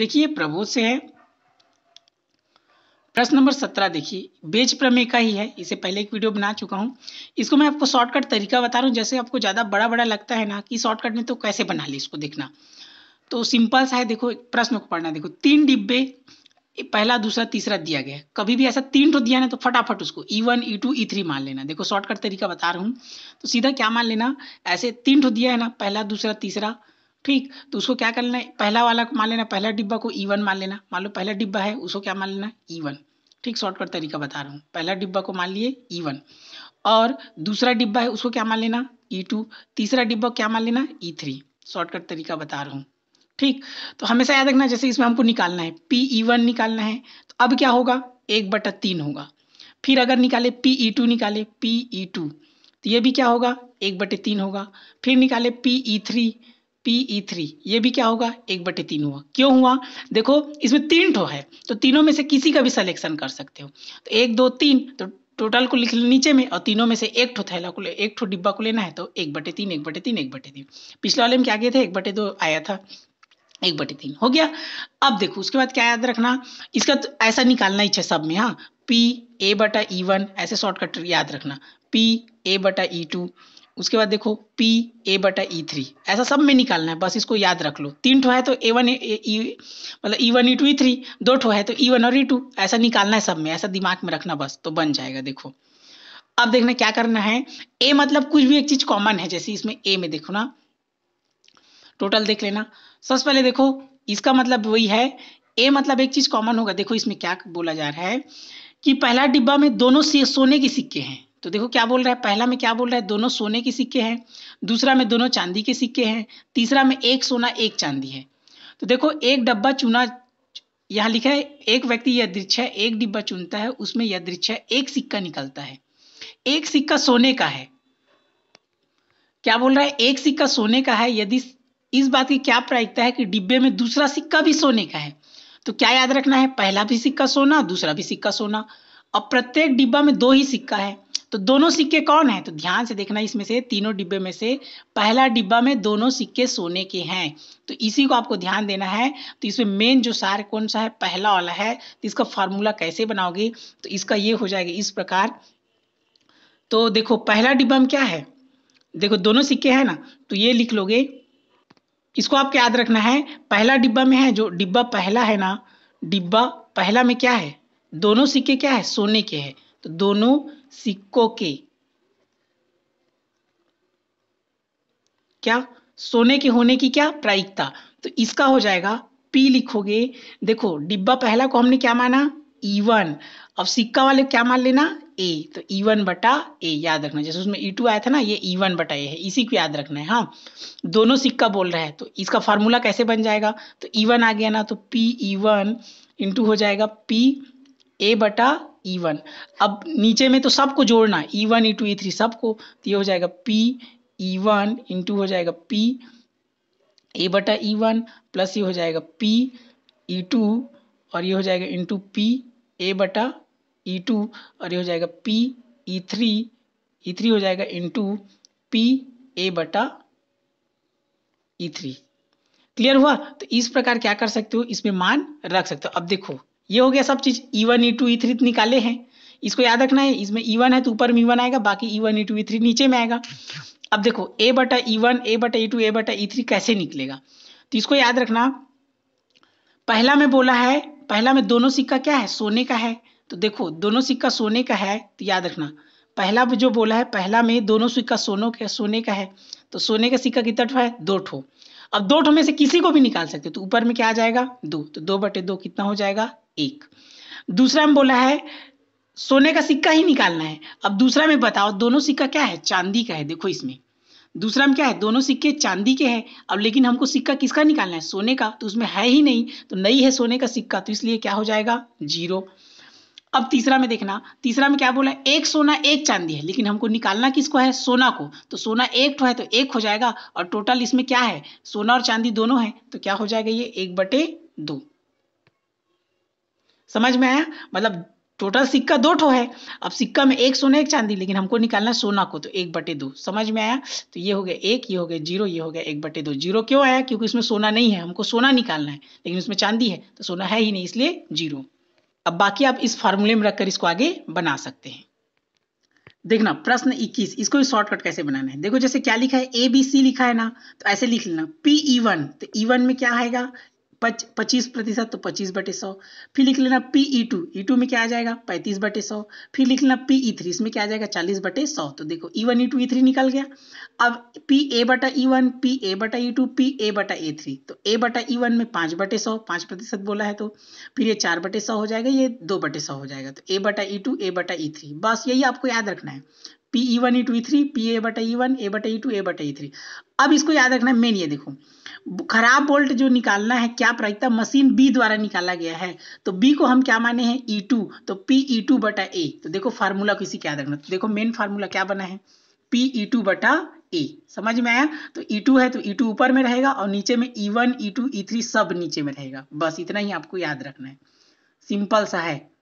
देखिए प्रभु से है प्रश्न नंबर सत्रह देखिए बेच प्रमेय का ही है इसे पहले एक वीडियो बना चुका हूँ इसको मैं आपको शॉर्टकट तरीका बता रहा हूँ जैसे आपको ज़्यादा बड़ा बड़ा लगता है ना कि शॉर्टकट में तो कैसे बना ली इसको देखना तो सिंपल सा है देखो प्रश्न को पढ़ना देखो तीन डिब्बे पहला दूसरा तीसरा दिया गया कभी भी ऐसा तीन तो दिया ना तो फटाफट उसको E one E two E three मान लेना देखो शॉर्टकट तरीका बता रहा हूँ तो सीधा क्या मान लेना ऐसे तीन तो दिया है ना पहला दूसरा तीसरा ठीक तो उसको क्या कर है पहला वाला को मान लेना पहला डिब्बा को ई e वन मान लेना मान लो पहला डिब्बा है उसको क्या मान लेना ई e वन ठीक शॉर्टकट तरीका बता रहा हूँ पहला डिब्बा को मान लिए ई e वन और दूसरा डिब्बा है उसको क्या मान लेना ई टू तीसरा डिब्बा क्या मान लेना ई थ्री शॉर्टकट तरीका बता रहा हूँ ठीक तो हमेशा याद रखना जैसे इसमें हमको निकालना है पी ई वन निकालना है तो अब क्या होगा एक बटा तीन होगा फिर अगर निकाले पी ई टू निकाले पी ई टू तो ये भी क्या होगा एक बटे तीन होगा फिर निकाले P E three PE three e ये भी क्या होगा एक बटे तीन हुआ क्यों हुआ देखो इसमें तीन ठो है तो तीनों में से किसी का भी सिलेक्शन कर सकते हो तो एक दो तीन तो टोटल को लिख लो नीचे में और तीनों में से एक ठो थैला को एक ठो डिब्बा को लेना है तो एक बटे तीन एक बटे तीन एक बटे तीन पिछले वाले में क्या गए थे एक बटे दो आया था एक बटे तीन हो गया अब देखो उसके बाद क्या याद रखना इसका तो ऐसा निकालना ही है सब में हाँ पी ए बटा ई e वन ऐसे शॉर्टकट याद रखना पी ए बटा ई e टू उसके बाद देखो पी ए बटा ई e थ्री ऐसा सब में निकालना है बस इसको याद रख लो तीन ठो है तो ए वन e, मतलब E one E two E three दो ठो है तो ई e वन और ई टू ऐसा निकालना है सब में ऐसा दिमाग में रखना बस तो बन जाएगा देखो अब देखना क्या करना है ए मतलब कुछ भी एक चीज कॉमन है जैसे इसमें ए में देखो ना टोटल देख लेना सबसे पहले देखो इसका मतलब वही है ए मतलब एक चीज कॉमन होगा देखो इसमें क्या बोला जा रहा है कि पहला डिब्बा में दोनों सोने के सिक्के हैं तो देखो क्या बोल रहा है पहला में क्या बोल रहा है दोनों सोने के सिक्के हैं दूसरा में दोनों चांदी के सिक्के हैं तीसरा में एक सोना एक चांदी है तो देखो एक डब्बा चुना यहाँ लिखा है एक व्यक्ति यदृक्ष एक डिब्बा चुनता है उसमें यदृक्ष एक सिक्का निकलता है एक सिक्का सोने का है क्या बोल रहा है एक सिक्का सोने का है यदि इस बात की क्या प्रायिकता है कि डिब्बे में दूसरा सिक्का भी सोने का है तो क्या याद रखना है पहला भी सिक्का सोना दूसरा भी सिक्का सोना अब प्रत्येक डिब्बा में दो ही सिक्का है तो दोनों सिक्के कौन है तो ध्यान से देखना इसमें से तीनों डिब्बे में से पहला डिब्बा में दोनों सिक्के सोने के हैं तो इसी को आपको ध्यान देना है तो इसमें मेन जो सार कौन सा है पहला वाला है तो इसका फार्मूला कैसे बनाओगे तो इसका ये हो जाएगा इस प्रकार तो देखो पहला डिब्बा में क्या है देखो दोनों सिक्के हैं ना तो ये लिख लोगे इसको आपको याद रखना है पहला डिब्बा में है जो डिब्बा पहला है ना डिब्बा पहला में क्या है दोनों सिक्के क्या है सोने के हैं तो दोनों सिक्कों के क्या सोने के होने की क्या प्रायिकता तो इसका हो जाएगा पी लिखोगे देखो डिब्बा पहला को हमने क्या माना ईवन e अब सिक्का वाले क्या मान लेना ए तो ईवन e बटा ए याद रखना जैसे उसमें ई e टू आया था ना ये ईवन बटा ए है इसी को याद रखना है हाँ दोनों सिक्का बोल रहा है तो इसका फार्मूला कैसे बन जाएगा तो ईवन आ गया ना तो पी ई वन इंटू हो जाएगा पी ए बटा ई e वन अब नीचे में तो सबको जोड़ना है E one E two E three सबको तो ये हो जाएगा पी ई वन इंटू हो जाएगा पी ए बटा ई वन प्लस ये हो जाएगा पी ई टू और ये हो जाएगा इंटू पी ए बटा ई e टू और ये हो जाएगा P E three E three हो जाएगा इंटू पी ए बटा ई थ्री क्लियर हुआ तो इस प्रकार क्या कर सकते हो इसमें मान रख सकते हो अब देखो ये हो गया सब चीज E one E two E three निकाले हैं इसको याद रखना है इसमें ई e वन है तो ऊपर में ई e वन आएगा बाकी E one E two E three नीचे में आएगा अब देखो ए बटा ई वन ए बटा ई टू ए बटा ई e थ्री कैसे निकलेगा तो इसको याद रखना पहला में बोला है पहला में दोनों सिक्का क्या है सोने का है तो देखो दोनों सिक्का सोने का है तो याद रखना पहला जो बोला है पहला में दोनों सिक्का सोनों के सोने का है तो सोने का सिक्का कितना है दो ठो अब दो में से किसी को भी निकाल सकते तो ऊपर में क्या आ जाएगा दो तो दो बटे दो कितना हो जाएगा एक दूसरा में बोला है सोने का सिक्का ही निकालना है अब दूसरा में बताओ दोनों सिक्का क्या है चांदी का है देखो इसमें दूसरा में क्या है दोनों सिक्के चांदी के हैं अब लेकिन हमको सिक्का किसका निकालना है सोने का तो उसमें है ही नहीं तो नहीं है सोने का सिक्का तो इसलिए क्या हो जाएगा जीरो अब तीसरा में देखना तीसरा में क्या बोला एक सोना एक चांदी है लेकिन हमको निकालना किसको है सोना को तो सोना एक ठो है तो एक हो जाएगा और टोटल इसमें क्या है सोना और चांदी दोनों है तो क्या हो जाएगा ये एक बटे दो समझ में आया मतलब टोटल सिक्का दो ठो है अब सिक्का में एक सोना एक चांदी लेकिन हमको निकालना सोना को तो एक बटे दो समझ में आया तो ये हो गया एक ये हो गया जीरो ये हो गया एक बटे दो जीरो क्यों आया क्योंकि इसमें सोना नहीं है हमको सोना निकालना है लेकिन उसमें चांदी है तो सोना है ही नहीं इसलिए जीरो अब बाकी आप इस फॉर्मूले में रखकर इसको आगे बना सकते हैं देखना प्रश्न 21 इसको भी शॉर्टकट कैसे बनाना है देखो जैसे क्या लिखा है ए बी सी लिखा है ना तो ऐसे लिख लेना पी ई वन तो ई e वन में क्या आएगा पच्चीस प्रतिशत तो पच्चीस बटे सौ फिर लिख लेना P E two E two में क्या आ जाएगा पैंतीस बटे सौ फिर लिख लेना पी ई थ्री इसमें क्या आ जाएगा चालीस बटे सौ तो देखो E one E two E three निकल गया अब पी ए बटा ई वन पी ए बटा ई टू पी ए बटा ए थ्री तो ए बटा ई e वन में पाँच बटे सौ पाँच प्रतिशत बोला है तो फिर ये चार बटे सौ हो जाएगा ये दो बटे सौ हो जाएगा तो ए बटा ई टू ए बटा ई e थ्री बस यही आपको याद रखना है P E one E two E three P A बटा ई वन ए बटा ई टू ए बटा ई e थ्री अब इसको याद रखना है मेन ये देखो खराब बोल्ट जो निकालना है क्या प्रायिकता मशीन बी द्वारा निकाला गया है तो बी को हम क्या माने हैं ई e टू तो पी ई टू बटा ए तो देखो फार्मूला को इसी क्या रखना तो देखो मेन फार्मूला क्या बना है पी ई टू बटा ए समझ में आया तो ई e टू है तो ई e टू ऊपर में रहेगा और नीचे में E one E two E three सब नीचे में रहेगा बस इतना ही आपको याद रखना है सिंपल सा है